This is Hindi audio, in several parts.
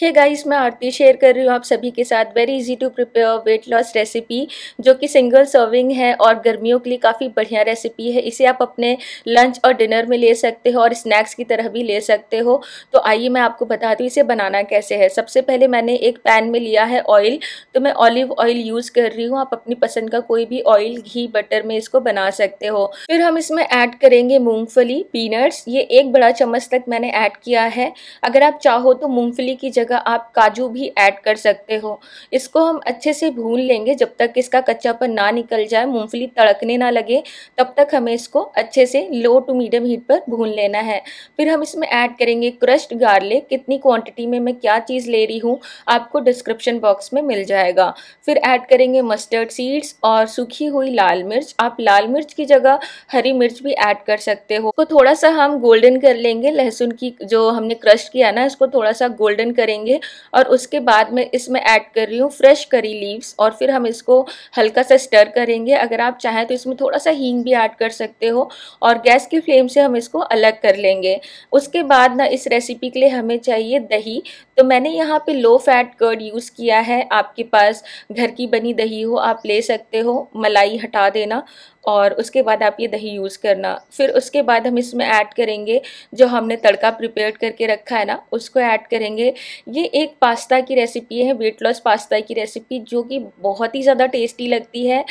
हे hey गाइस मैं आरती शेयर कर रही हूँ आप सभी के साथ very easy to prepare weight loss recipe जो कि सिंगल सर्विंग है और गर्मियों के लिए काफ़ी बढ़िया रेसिपी है इसे आप अपने लंच और डिनर में ले सकते हो और स्नैक्स की तरह भी ले सकते हो तो आइए मैं आपको बताती हूँ इसे बनाना कैसे है सबसे पहले मैंने एक पैन में लिया है ऑयल तो मैं ऑलिव ऑयल यूज़ कर रही हूँ आप अपनी पसंद का कोई भी ऑयल घी बटर में इसको बना सकते हो फिर हम इसमें ऐड करेंगे मूँगफली पीनट्स ये एक बड़ा चम्मच तक मैंने ऐड किया है अगर आप चाहो तो मूँगफली की जगह जगह आप काजू भी ऐड कर सकते हो इसको हम अच्छे से भून लेंगे जब तक इसका कच्चापन ना निकल जाए मूंगफली तड़कने ना लगे तब तक हमें इसको अच्छे से लो टू मीडियम हीट पर भून लेना है फिर हम इसमें ऐड करेंगे क्रश्ड गार्लिक कितनी क्वांटिटी में मैं क्या चीज़ ले रही हूँ आपको डिस्क्रिप्शन बॉक्स में मिल जाएगा फिर ऐड करेंगे मस्टर्ड सीड्स और सूखी हुई लाल मिर्च आप लाल मिर्च की जगह हरी मिर्च भी ऐड कर सकते हो तो थोड़ा सा हम गोल्डन कर लेंगे लहसुन की जो हमने क्रश किया ना इसको थोड़ा सा गोल्डन करेंगे करेंगे और उसके बाद में इसमें ऐड कर रही हूँ फ्रेश करी लीव्स और फिर हम इसको हल्का सा स्टर करेंगे अगर आप चाहें तो इसमें थोड़ा सा हींग भी ऐड कर सकते हो और गैस की फ्लेम से हम इसको अलग कर लेंगे उसके बाद ना इस रेसिपी के लिए हमें चाहिए दही तो मैंने यहाँ पे लो फैट कर्ड यूज़ किया है आपके पास घर की बनी दही हो आप ले सकते हो मलाई हटा देना और उसके बाद आप ये दही यूज़ करना फिर उसके बाद हम इसमें ऐड करेंगे जो हमने तड़का प्रिपेयर करके रखा है ना उसको ऐड करेंगे ये एक पास्ता की रेसिपी है वेट लॉस पास्ता की रेसिपी जो कि बहुत ही ज़्यादा टेस्टी लगती है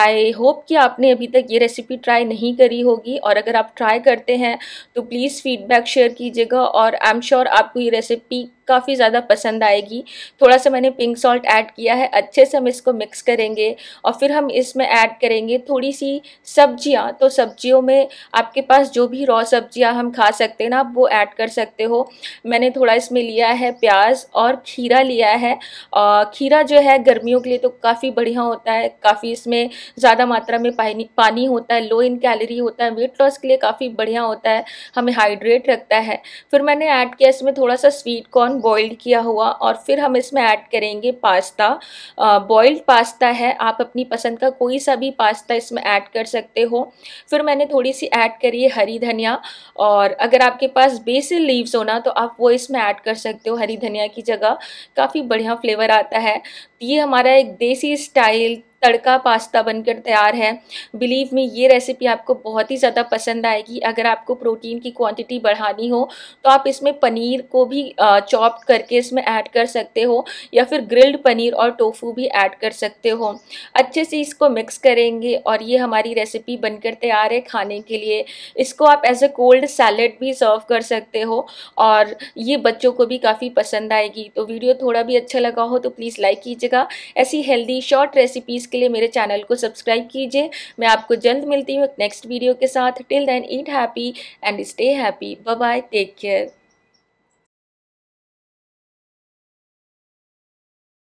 आई होप कि आपने अभी तक ये रेसिपी ट्राई नहीं करी होगी और अगर आप ट्राई करते हैं तो प्लीज़ फीडबैक शेयर कीजिएगा और आई एम श्योर आपको ये रेसिपी काफ़ी ज़्यादा पसंद आएगी थोड़ा सा मैंने पिंक सॉल्ट ऐड किया है अच्छे से हम इसको मिक्स करेंगे और फिर हम इसमें ऐड करेंगे थोड़ी सी सब्जियाँ तो सब्जियों में आपके पास जो भी रॉ सब्जियाँ हम खा सकते हैं ना आप वो ऐड कर सकते हो मैंने थोड़ा इसमें लिया है प्याज और खीरा लिया है खीरा जो है गर्मियों के लिए तो काफ़ी बढ़िया होता है काफ़ी इसमें ज़्यादा मात्रा में पानी पानी होता है लो इन कैलोरी होता है वेट लॉस के लिए काफ़ी बढ़िया होता है हमें हाइड्रेट रखता है फिर मैंने ऐड किया इसमें थोड़ा सा स्वीट कॉर्न बॉइल्ड किया हुआ और फिर हम इसमें ऐड करेंगे पास्ता बॉइल्ड पास्ता है आप अपनी पसंद का कोई सा भी पास्ता इसमें ऐड कर सकते हो फिर मैंने थोड़ी सी ऐड करी है हरी धनिया और अगर आपके पास बेसिल लीव्स हो ना तो आप वो इसमें ऐड कर सकते हो हरी धनिया की जगह काफ़ी बढ़िया फ्लेवर आता है ये हमारा एक देसी स्टाइल तड़का पास्ता बनकर तैयार है बिलीव में ये रेसिपी आपको बहुत ही ज़्यादा पसंद आएगी अगर आपको प्रोटीन की क्वांटिटी बढ़ानी हो तो आप इसमें पनीर को भी चॉप करके इसमें ऐड कर सकते हो या फिर ग्रिल्ड पनीर और टोफू भी ऐड कर सकते हो अच्छे से इसको मिक्स करेंगे और ये हमारी रेसिपी बनकर तैयार है खाने के लिए इसको आप एज अ कोल्ड सैलड भी सर्व कर सकते हो और ये बच्चों को भी काफ़ी पसंद आएगी तो वीडियो थोड़ा भी अच्छा लगा हो तो प्लीज़ लाइक कीजिएगा ऐसी हेल्दी शॉर्ट रेसिपीज़ के लिए मेरे चैनल को सब्सक्राइब कीजिए मैं आपको जल्द मिलती हूँ नेक्स्ट वीडियो के साथ till then eat happy and stay happy bye take care